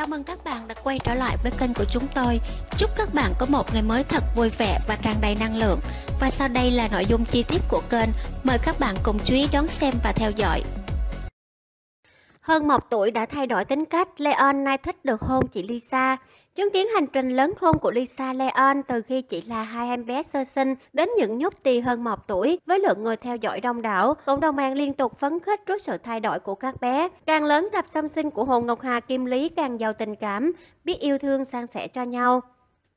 Chào mừng các bạn đã quay trở lại với kênh của chúng tôi. Chúc các bạn có một ngày mới thật vui vẻ và tràn đầy năng lượng. Và sau đây là nội dung chi tiết của kênh. Mời các bạn cùng chú ý đón xem và theo dõi. Hơn một tuổi đã thay đổi tính cách, Leon nay thích được hôn chị Lisa. Chứng kiến hành trình lớn khôn của Lisa Leon từ khi chỉ là hai em bé sơ sinh đến những nhúc tì hơn một tuổi với lượng người theo dõi đông đảo, cộng đồng mạng liên tục phấn khích trước sự thay đổi của các bé. Càng lớn cặp song sinh của Hồ Ngọc Hà Kim Lý càng giàu tình cảm, biết yêu thương san sẻ cho nhau.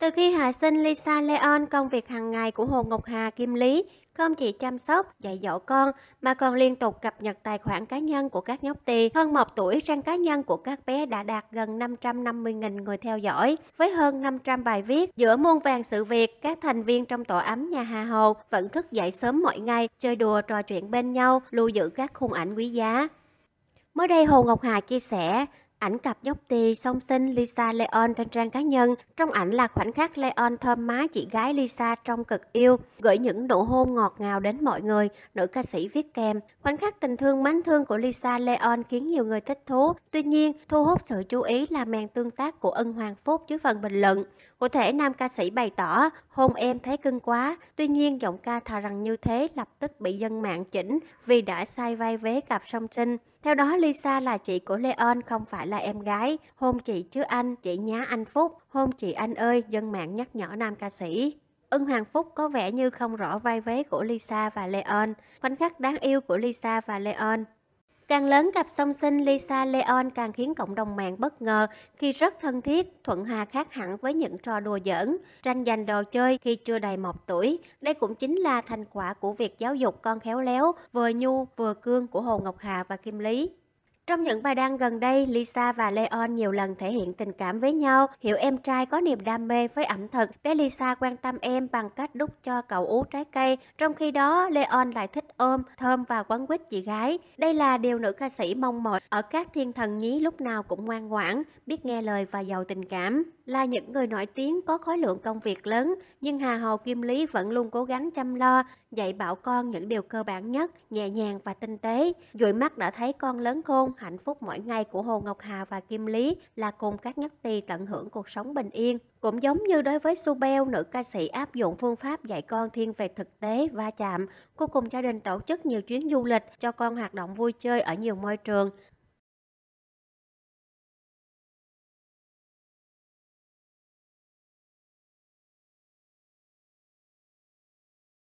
Từ khi hạ sinh Lisa Leon, công việc hàng ngày của Hồ Ngọc Hà Kim Lý không chỉ chăm sóc, dạy dỗ con mà còn liên tục cập nhật tài khoản cá nhân của các nhóc tì Hơn một tuổi, trang cá nhân của các bé đã đạt gần 550.000 người theo dõi với hơn 500 bài viết. Giữa muôn vàng sự việc, các thành viên trong tổ ấm nhà Hà Hồ vẫn thức dậy sớm mỗi ngày, chơi đùa trò chuyện bên nhau, lưu giữ các khung ảnh quý giá. Mới đây Hồ Ngọc Hà chia sẻ, Ảnh cặp nhóc tì song sinh Lisa Leon trên trang cá nhân. Trong ảnh là khoảnh khắc Leon thơm má chị gái Lisa trong cực yêu, gửi những nụ hôn ngọt ngào đến mọi người, nữ ca sĩ viết kèm. Khoảnh khắc tình thương mến thương của Lisa Leon khiến nhiều người thích thú. Tuy nhiên, thu hút sự chú ý là màn tương tác của Ân Hoàng Phúc dưới phần bình luận. Cụ thể, nam ca sĩ bày tỏ, hôn em thấy cưng quá. Tuy nhiên, giọng ca thà rằng như thế lập tức bị dân mạng chỉnh vì đã sai vai vế cặp song sinh. Theo đó, Lisa là chị của Leon, không phải là em gái. Hôn chị chứ anh, chị nhá anh Phúc. Hôn chị anh ơi, dân mạng nhắc nhở nam ca sĩ. Ưng Hoàng Phúc có vẻ như không rõ vai vế của Lisa và Leon. Khoảnh khắc đáng yêu của Lisa và Leon Càng lớn cặp song sinh Lisa Leon càng khiến cộng đồng mạng bất ngờ khi rất thân thiết, Thuận Hòa khác hẳn với những trò đùa giỡn, tranh giành đồ chơi khi chưa đầy một tuổi. Đây cũng chính là thành quả của việc giáo dục con khéo léo, vừa nhu vừa cương của Hồ Ngọc Hà và Kim Lý. Trong những bài đăng gần đây, Lisa và Leon nhiều lần thể hiện tình cảm với nhau, hiểu em trai có niềm đam mê với ẩm thực. Bé Lisa quan tâm em bằng cách đút cho cậu ú trái cây, trong khi đó Leon lại thích ôm, thơm và quấn quýt chị gái. Đây là điều nữ ca sĩ mong mỏi ở các thiên thần nhí lúc nào cũng ngoan ngoãn, biết nghe lời và giàu tình cảm. Là những người nổi tiếng có khối lượng công việc lớn, nhưng Hà Hồ Kim Lý vẫn luôn cố gắng chăm lo, dạy bảo con những điều cơ bản nhất, nhẹ nhàng và tinh tế. Dụi mắt đã thấy con lớn khôn, hạnh phúc mỗi ngày của Hồ Ngọc Hà và Kim Lý là cùng các nhất tỳ tận hưởng cuộc sống bình yên. Cũng giống như đối với su beo nữ ca sĩ áp dụng phương pháp dạy con thiên về thực tế, va chạm. Cô cùng gia đình tổ chức nhiều chuyến du lịch cho con hoạt động vui chơi ở nhiều môi trường.